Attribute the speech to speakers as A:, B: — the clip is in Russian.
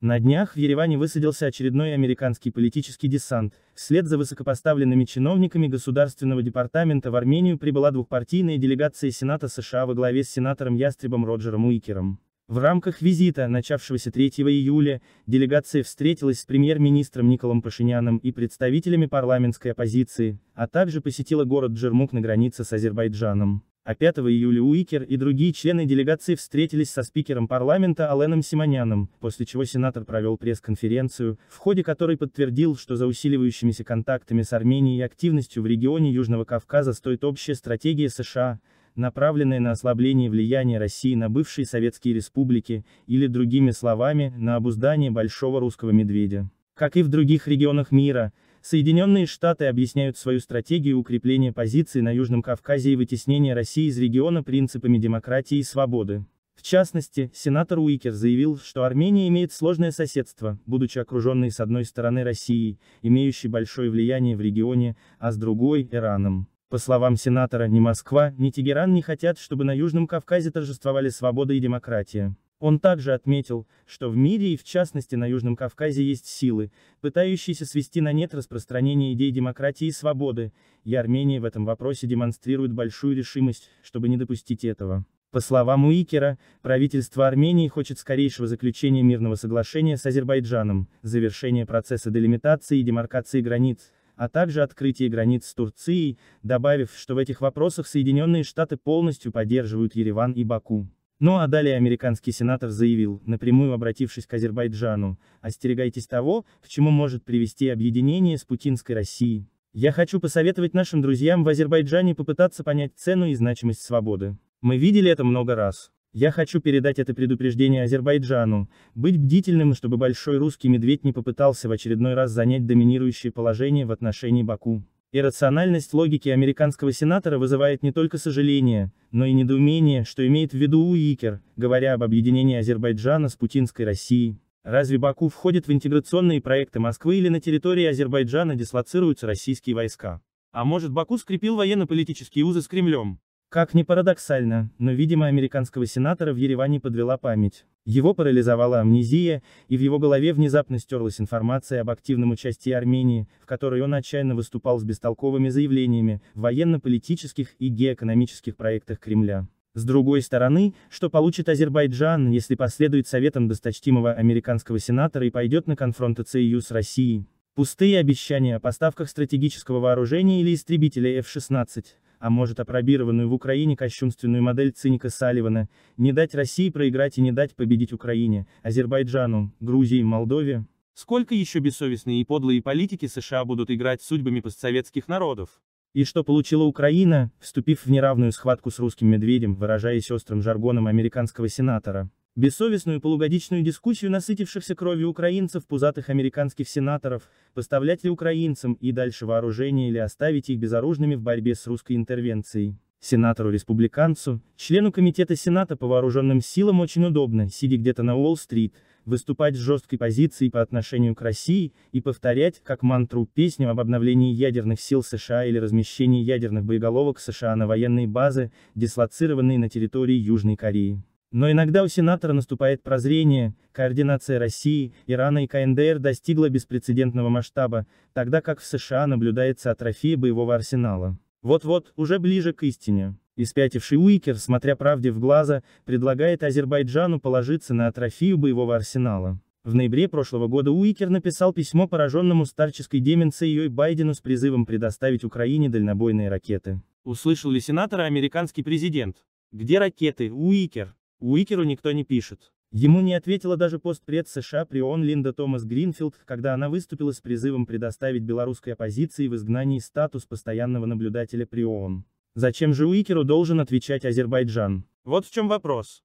A: На днях в Ереване высадился очередной американский политический десант, вслед за высокопоставленными чиновниками Государственного департамента в Армению прибыла двухпартийная делегация Сената США во главе с сенатором Ястребом Роджером Уикером. В рамках визита, начавшегося 3 июля, делегация встретилась с премьер-министром Николом Пашиняном и представителями парламентской оппозиции, а также посетила город Джермук на границе с Азербайджаном. А 5 июля Уикер и другие члены делегации встретились со спикером парламента Аленом Симоняном, после чего сенатор провел пресс-конференцию, в ходе которой подтвердил, что за усиливающимися контактами с Арменией и активностью в регионе Южного Кавказа стоит общая стратегия США, направленная на ослабление влияния России на бывшие советские республики, или другими словами, на обуздание большого русского медведя. Как и в других регионах мира, Соединенные Штаты объясняют свою стратегию укрепления позиций на Южном Кавказе и вытеснения России из региона принципами демократии и свободы. В частности, сенатор Уикер заявил, что Армения имеет сложное соседство, будучи окруженной с одной стороны Россией, имеющей большое влияние в регионе, а с другой – Ираном. По словам сенатора, ни Москва, ни Тегеран не хотят, чтобы на Южном Кавказе торжествовали свобода и демократия. Он также отметил, что в мире и в частности на Южном Кавказе есть силы, пытающиеся свести на нет распространение идей демократии и свободы, и Армения в этом вопросе демонстрирует большую решимость, чтобы не допустить этого. По словам Уикера, правительство Армении хочет скорейшего заключения мирного соглашения с Азербайджаном, завершения процесса делимитации и демаркации границ, а также открытия границ с Турцией, добавив, что в этих вопросах Соединенные Штаты полностью поддерживают Ереван и Баку. Ну а далее американский сенатор заявил, напрямую обратившись к Азербайджану, «Остерегайтесь того, к чему может привести объединение с путинской Россией. Я хочу посоветовать нашим друзьям в Азербайджане попытаться понять цену и значимость свободы. Мы видели это много раз. Я хочу передать это предупреждение Азербайджану, быть бдительным, чтобы большой русский медведь не попытался в очередной раз занять доминирующее положение в отношении Баку. Иррациональность логики американского сенатора вызывает не только сожаление, но и недоумение, что имеет в виду Уикер, говоря об объединении Азербайджана с путинской Россией. Разве Баку входит в интеграционные проекты Москвы или на территории Азербайджана дислоцируются российские войска? А может Баку скрепил военно-политические узы с Кремлем? Как ни парадоксально, но, видимо, американского сенатора в Ереване подвела память. Его парализовала амнезия, и в его голове внезапно стерлась информация об активном участии Армении, в которой он отчаянно выступал с бестолковыми заявлениями в военно-политических и геоэкономических проектах Кремля. С другой стороны, что получит Азербайджан, если последует советам досточтимого американского сенатора и пойдет на конфронтацию с Россией? Пустые обещания о поставках стратегического вооружения или истребителя F-16, а может опробированную в Украине кощунственную модель циника Салливана, не дать России проиграть и не дать победить Украине, Азербайджану, Грузии, Молдове? Сколько еще бессовестные и подлые политики США будут играть судьбами постсоветских народов? И что получила Украина, вступив в неравную схватку с русским медведем, выражаясь острым жаргоном американского сенатора? Бессовестную полугодичную дискуссию насытившихся кровью украинцев пузатых американских сенаторов, поставлять ли украинцам и дальше вооружение или оставить их безоружными в борьбе с русской интервенцией. Сенатору-республиканцу, члену Комитета Сената по вооруженным силам очень удобно, сидя где-то на Уолл-стрит, выступать с жесткой позицией по отношению к России и повторять, как мантру, песню об обновлении ядерных сил США или размещении ядерных боеголовок США на военные базы, дислоцированные на территории Южной Кореи. Но иногда у сенатора наступает прозрение, координация России, Ирана и КНДР достигла беспрецедентного масштаба, тогда как в США наблюдается атрофия боевого арсенала. Вот-вот, уже ближе к истине. Испятивший Уикер, смотря правде в глаза, предлагает Азербайджану положиться на атрофию боевого арсенала. В ноябре прошлого года Уикер написал письмо пораженному старческой деменцией и Байдену с призывом предоставить Украине дальнобойные ракеты. Услышал ли сенатора американский президент? Где ракеты, Уикер? Уикеру никто не пишет. Ему не ответила даже постпред США при ООН Линда Томас Гринфилд, когда она выступила с призывом предоставить белорусской оппозиции в изгнании статус постоянного наблюдателя при ООН. Зачем же Уикеру должен отвечать Азербайджан? Вот в чем вопрос.